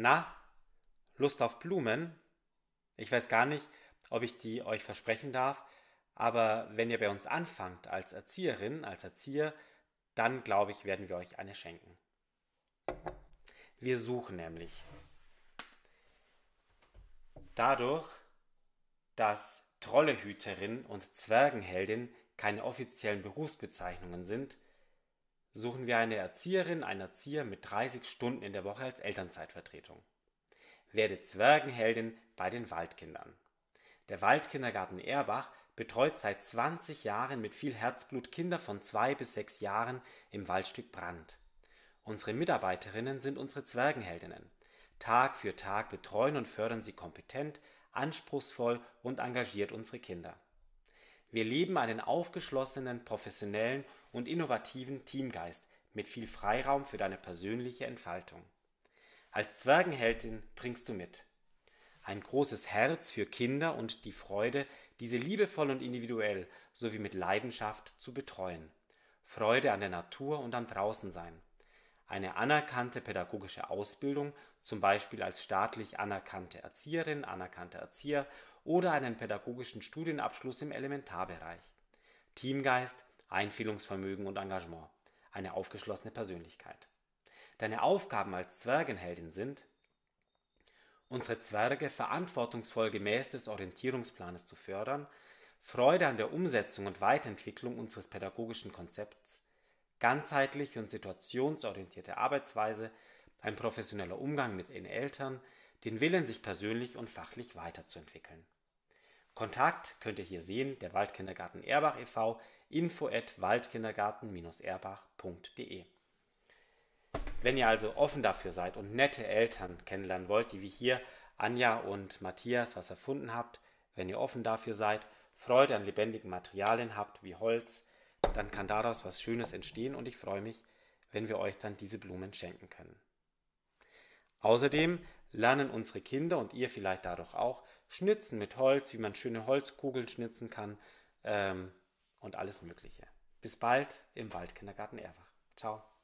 na, Lust auf Blumen? Ich weiß gar nicht, ob ich die euch versprechen darf, aber wenn ihr bei uns anfangt als Erzieherin, als Erzieher, dann glaube ich, werden wir euch eine schenken. Wir suchen nämlich. Dadurch, dass Trollehüterin und Zwergenheldin keine offiziellen Berufsbezeichnungen sind, suchen wir eine Erzieherin, einen Erzieher mit 30 Stunden in der Woche als Elternzeitvertretung. Werde Zwergenheldin bei den Waldkindern. Der Waldkindergarten Erbach betreut seit 20 Jahren mit viel Herzblut Kinder von zwei bis sechs Jahren im Waldstück Brand. Unsere Mitarbeiterinnen sind unsere Zwergenheldinnen. Tag für Tag betreuen und fördern sie kompetent, anspruchsvoll und engagiert unsere Kinder. Wir leben einen aufgeschlossenen, professionellen und innovativen Teamgeist mit viel Freiraum für deine persönliche Entfaltung. Als Zwergenheldin bringst du mit ein großes Herz für Kinder und die Freude, diese liebevoll und individuell sowie mit Leidenschaft zu betreuen. Freude an der Natur und am Draußensein. Eine anerkannte pädagogische Ausbildung, zum Beispiel als staatlich anerkannte Erzieherin, anerkannter Erzieher oder einen pädagogischen Studienabschluss im Elementarbereich. Teamgeist, Einfühlungsvermögen und Engagement. Eine aufgeschlossene Persönlichkeit. Deine Aufgaben als Zwergenheldin sind unsere Zwerge verantwortungsvoll gemäß des Orientierungsplanes zu fördern, Freude an der Umsetzung und Weiterentwicklung unseres pädagogischen Konzepts, ganzheitliche und situationsorientierte Arbeitsweise, ein professioneller Umgang mit den Eltern, den Willen, sich persönlich und fachlich weiterzuentwickeln. Kontakt könnt ihr hier sehen, der Waldkindergarten Erbach e.V., info at waldkindergarten-erbach.de. Wenn ihr also offen dafür seid und nette Eltern kennenlernen wollt, die wie hier Anja und Matthias was erfunden habt, wenn ihr offen dafür seid, Freude an lebendigen Materialien habt wie Holz, dann kann daraus was Schönes entstehen und ich freue mich, wenn wir euch dann diese Blumen schenken können. Außerdem lernen unsere Kinder und ihr vielleicht dadurch auch Schnitzen mit Holz, wie man schöne Holzkugeln schnitzen kann ähm, und alles Mögliche. Bis bald im Waldkindergarten Erwach. Ciao.